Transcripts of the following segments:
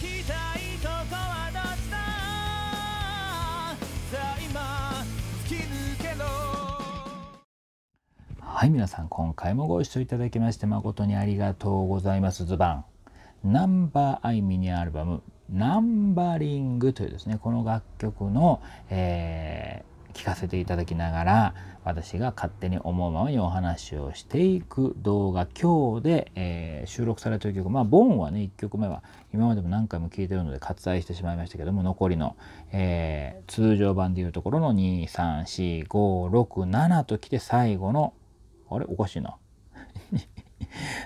きたいとこはどっちださあ今突き抜けろはい皆さん今回もご視聴いただきまして誠にありがとうございますズバンナンバーアイミニアルバムナンバリングというですねこの楽曲の、えー聞かせていただきながら私が勝手に思うままにお話をしていく動画今日で、えー、収録されてる曲まあ「ボン」はね1曲目は今までも何回も聴いてるので割愛してしまいましたけども残りの、えー、通常版でいうところの234567ときて最後のあれおかしいな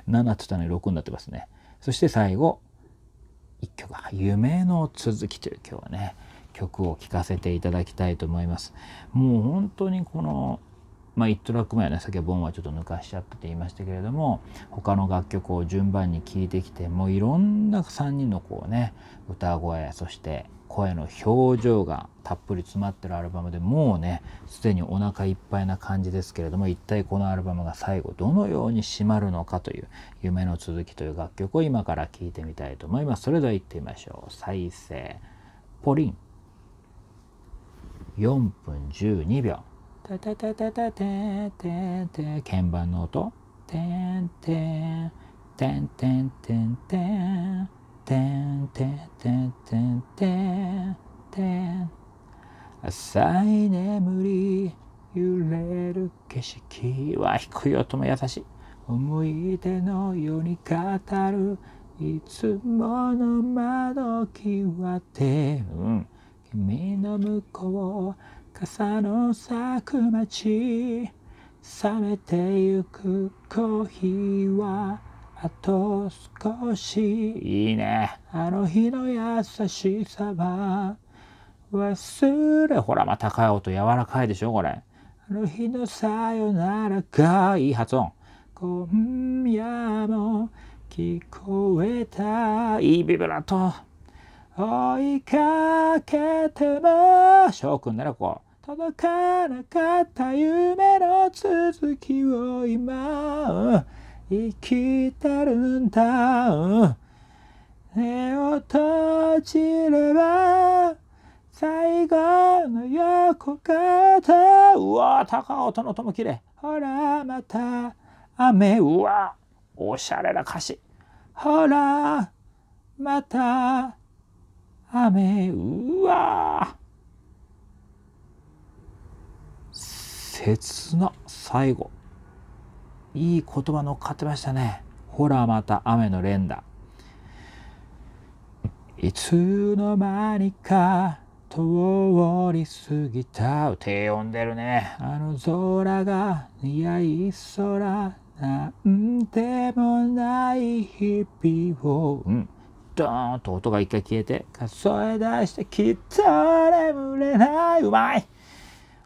7っったのに6になってますねそして最後1曲「夢の続き」という今日はね曲を聴かせていただきたいと思います。もう本当にこのまあ、1トラック目はね先はボンはちょっと抜かしちゃったって言いましたけれども他の楽曲を順番に聴いてきてもういろんな3人のこうね歌声そして声の表情がたっぷり詰まってるアルバムでもうねすでにお腹いっぱいな感じですけれども一体このアルバムが最後どのように締まるのかという「夢の続き」という楽曲を今から聴いてみたいと思います。それでは行ってみましょう。再生ポリン4分12秒タタタタタテンテンテン鍵盤の音テンテンテンテンテンテンテンテンテンテンテンテン浅い眠り揺れる景色は低い音も優しい思い出のように語るいつもの窓際でうん海の向こう傘の咲く街冷めてゆくコーヒーはあと少しいいねあの日の優しさは忘れほらまたかよと柔らかいでしょこれあの日のさよならがいい発音今夜も聞こえたいいビブラート追いかけても翔くんならこう届かなかった夢の続きを今、生きてるんだ、目を閉じれば最後の横方うわ高音のともきれほらまた雨うわおしゃれな歌詞ほらまた雨うわ切な最後いい言葉乗っかってましたねほらまた雨の連打いつの間にか通り過ぎた低音出るねあの空が似合い空なんでもない日々を、うんドーンと音が一回消えて、数え出してきっと眠れない。うまい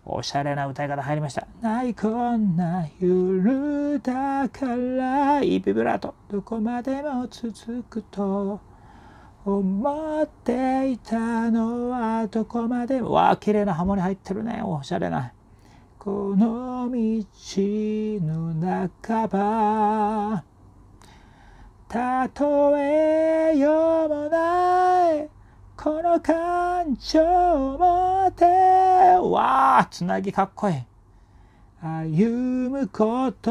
おしゃれな歌い方入りました。ない、こんな夜だから、いいビブラート。どこまでも続くと。思っていたのはどこまでも。わあ、綺麗なハモに入ってるね。おしゃれな。この道の半ば。たとえようもないこの感情を持てわあつなぎかっこいい歩むこと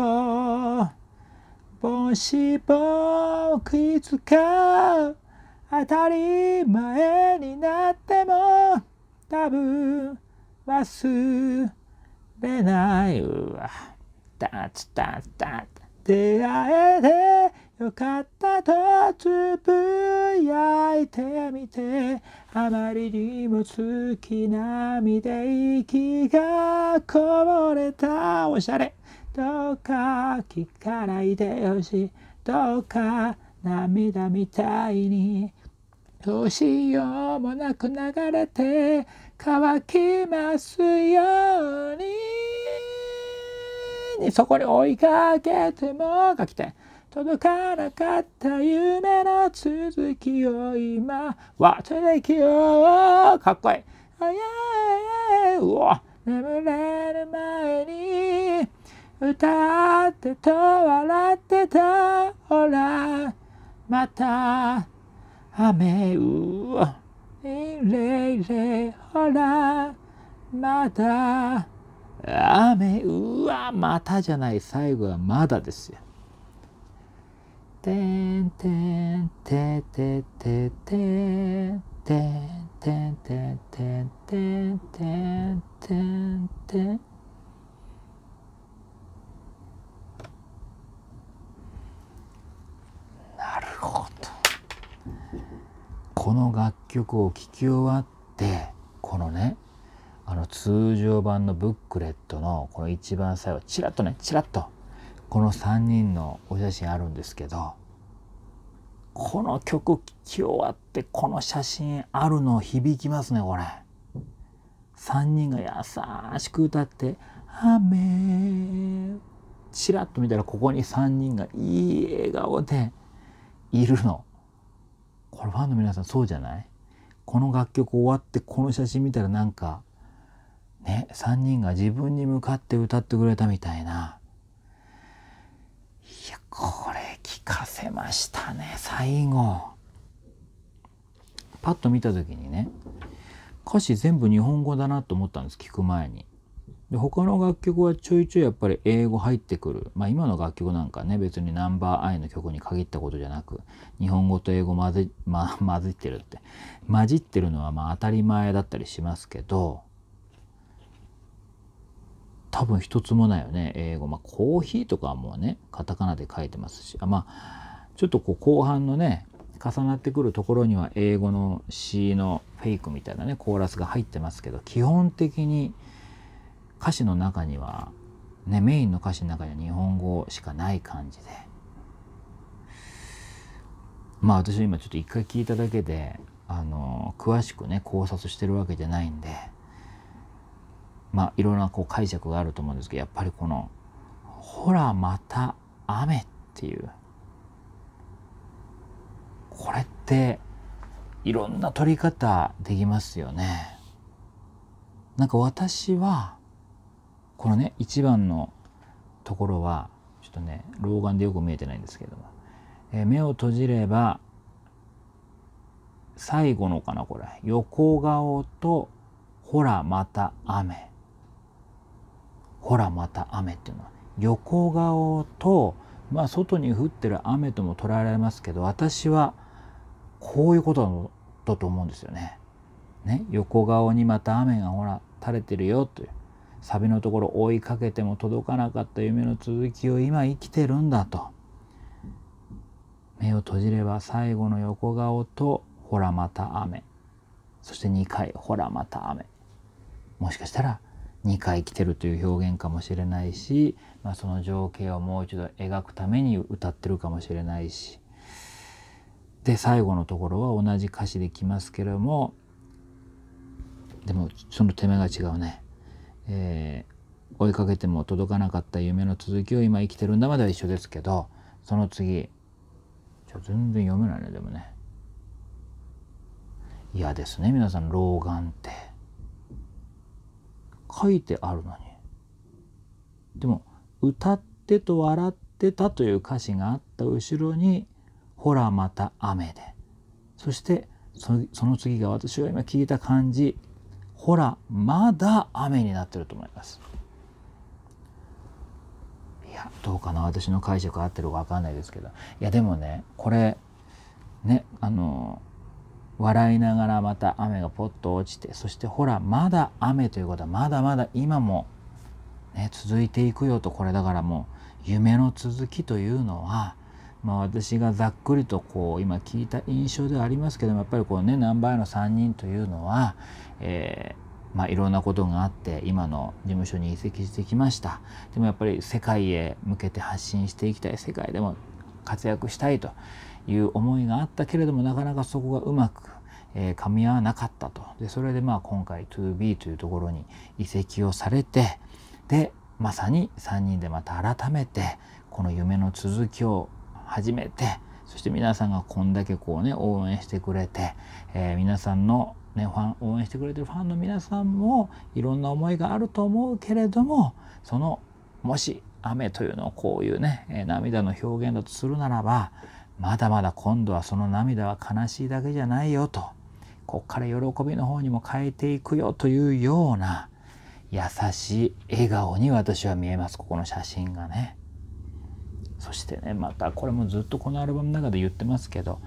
もし僕いつか当たり前になっても多分忘れないうわダツダツダツ出会えてよかったとつぶやいてみてあまりにも月並みで息がこぼれたおしゃれどうか聞かないでほしいどうか涙みたいにどうしようもなく流れて乾きますようにそこに追いかけても書きて。届かなかった夢の続きを今忘れきようかっこいいあややうわ眠れる前に歌ってと笑ってたほらまた雨ういれいれほらまた雨うわまたじゃない最後はまだですよてんてんててててんてんてんてんてんてんてんてんてんなるほどこの楽曲を聴き終わってこのねあの通常版のブックレットのこの一番最後チラッとねチラッとこの3人のお写真あるんですけどこの曲聴き終わってこの写真あるの響きますねこれ。3人が優しく歌って「雨」ちらっと見たらここに3人がいい笑顔でいるの。これファンの皆さんそうじゃないこの楽曲終わってこの写真見たらなんかね3人が自分に向かって歌ってくれたみたいな。ましたね最後パッと見た時にね歌詞全部日本語だなと思ったんです聞く前にで他の楽曲はちょいちょいやっぱり英語入ってくるまあ今の楽曲なんかね別にナンバーアイの曲に限ったことじゃなく日本語と英語混ぜ、ま、混じってるって混じってるのはまあ当たり前だったりしますけど多分一つもないよね英語まあコーヒーとかはもうねカタカナで書いてますしあまあちょっとこう後半のね重なってくるところには英語の詩のフェイクみたいなねコーラスが入ってますけど基本的に歌詞の中には、ね、メインの歌詞の中には日本語しかない感じでまあ私は今ちょっと一回聞いただけであの詳しくね考察してるわけじゃないんでまあいろんなこう解釈があると思うんですけどやっぱりこの「ほらまた雨」っていうこれっていろんな取り方できますよね。なんか私はこのね一番のところはちょっとね老眼でよく見えてないんですけども、えー、目を閉じれば最後のかなこれ横顔とほらまた雨ほらまた雨っていうのは横顔とまあ外に降ってる雨とも捉えられますけど私はこういうことだと思うんですよね。ね横顔にまた雨がほら垂れてるよというサビのところ追いかけても届かなかった夢の続きを今生きてるんだと目を閉じれば最後の横顔とほらまた雨そして2回ほらまた雨もしかしたら2回来てるという表現かもしれないし、まあ、その情景をもう一度描くために歌ってるかもしれないしで最後のところは同じ歌詞できますけれどもでもその手間が違うね、えー、追いかけても届かなかった夢の続きを今生きてるんだまでは一緒ですけどその次ちょ全然読めないねでもね嫌ですね皆さん老眼って書いてあるのにでも歌ってと笑ってたという歌詞があった後ろにほらまた雨でそしてその次が私が今聞いた感じほらまだ雨になってると思いますいやどうかな私の解釈合ってるか分かんないですけどいやでもねこれねあの笑いながらまた雨がポッと落ちてそしてほらまだ雨ということはまだまだ今も、ね、続いていくよとこれだからもう夢の続きというのはまあ、私がざっくりとこう今聞いた印象ではありますけどもやっぱりこうねナンバーの3人というのは、えー、まあ、いろんなことがあって今の事務所に移籍してきましたでもやっぱり世界へ向けて発信していきたい世界でも活躍したいという思いがあったけれどもなかなかそこがうまくえー、噛み合わなかったとでそれでまあ今回 2B というところに移籍をされてでまさに3人でまた改めてこの夢の続きを始めてそして皆さんがこんだけこうね応援してくれて、えー、皆さんの、ね、ファン応援してくれてるファンの皆さんもいろんな思いがあると思うけれどもそのもし雨というのをこういうね、えー、涙の表現だとするならばまだまだ今度はその涙は悲しいだけじゃないよとこっから喜びの方にも変えていくよというような優しい笑顔に私は見えますここの写真がね。そしてねまたこれもずっとこのアルバムの中で言ってますけど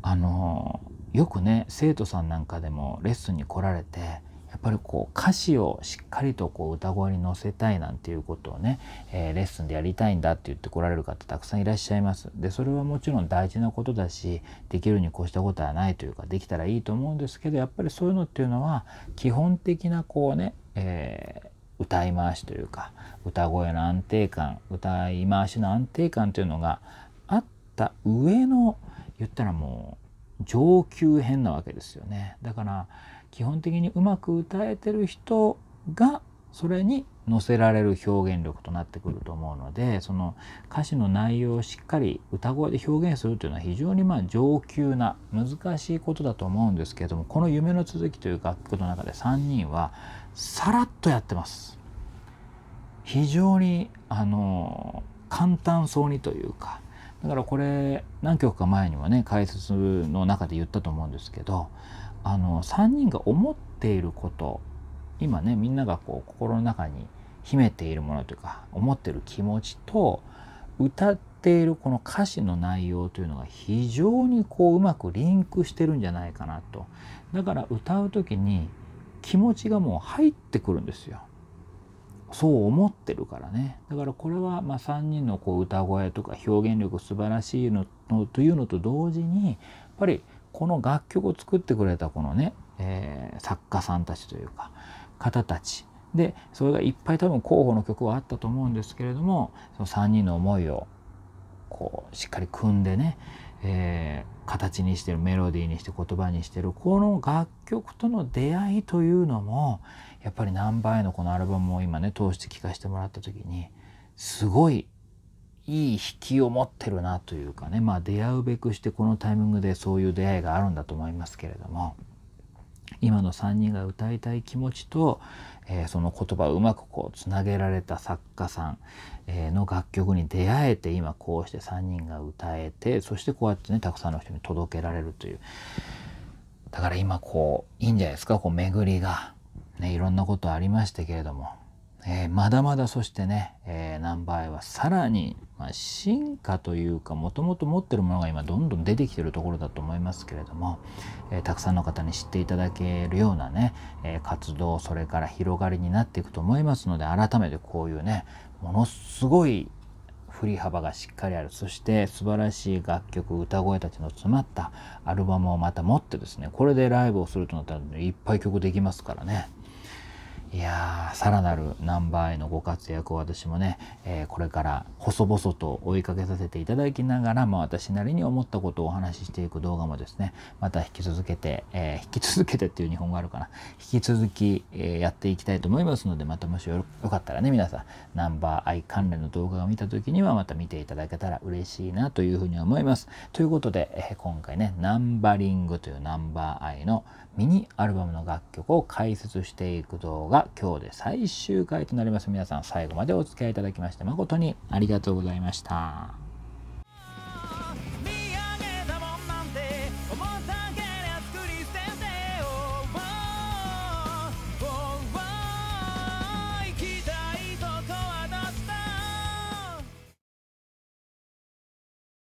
あのよくね生徒さんなんかでもレッスンに来られてやっぱりこう歌詞をしっかりとこう歌声に乗せたいなんていうことをね、えー、レッスンでやりたいんだって言ってこられる方たくさんいらっしゃいます。でそれはもちろん大事なことだしできるに越したことはないというかできたらいいと思うんですけどやっぱりそういうのっていうのは基本的なこうね、えー歌い回しというか歌声の安定感歌い回しの安定感というのがあった上の言ったらもう上級編なわけですよねだから基本的にうまく歌えてる人がそれに乗せられる表現力となってくると思うのでその歌詞の内容をしっかり歌声で表現するというのは非常にま上級な難しいことだと思うんですけれどもこの夢の続きという楽曲の中で3人はさらっとやってます非常にあの簡単そうにというかだからこれ何曲か前にもね解説の中で言ったと思うんですけどあの3人が思っていること今ねみんながこう心の中に秘めているものというか思ってる気持ちと歌っているこの歌詞の内容というのが非常にこううまくリンクしてるんじゃないかなとだから歌う時に気持ちがもう入ってくるんですよ。そう思ってるからね。だからこれはま3人のこう歌声とか表現力素晴らしいのというのと同時にやっぱりこの楽曲を作ってくれたこのね、えー、作家さんたちというか方たちでそれがいっぱい多分候補の曲はあったと思うんですけれどもその3人の思いをこうしっかり組んでねえー、形にしてるメロディーにして言葉にしてるこの楽曲との出会いというのもやっぱり何倍のこのアルバムを今ね通して聴かせてもらった時にすごいいい引きを持ってるなというかねまあ出会うべくしてこのタイミングでそういう出会いがあるんだと思いますけれども。今の3人が歌いたい気持ちと、えー、その言葉をうまくこうつなげられた作家さん、えー、の楽曲に出会えて今こうして3人が歌えてそしてこうやってねたくさんの人に届けられるというだから今こういいんじゃないですかこう巡りが、ね、いろんなことありましたけれどもえー、まだまだそしてね、えー、ナンバーはさらに、まあ、進化というかもともと持ってるものが今どんどん出てきてるところだと思いますけれども、えー、たくさんの方に知っていただけるようなね、え活動それから広がりになっていくと思いますので改めてこういうねものすごい振り幅がしっかりあるそして素晴らしい楽曲歌声たちの詰まったアルバムをまた持ってですねこれでライブをするとなったらいっぱい曲できますからね。いやー、さらなるナンバーへのご活躍を私もね、えー、これから細々と追いかけさせていただきながら、まあ、私なりに思ったことをお話ししていく動画もですね、また引き続けて、えー、引き続けてっていう日本語あるかな、引き続き、えー、やっていきたいと思いますので、またもしよかったらね、皆さん、ナンバー愛関連の動画を見た時には、また見ていただけたら嬉しいなというふうに思います。ということで、えー、今回ね、ナンバリングというナンバー愛のミニアルバムの楽曲を解説していく動画、は今日で最終回となります。皆さん最後までお付き合いいただきまして誠にありがとうございました。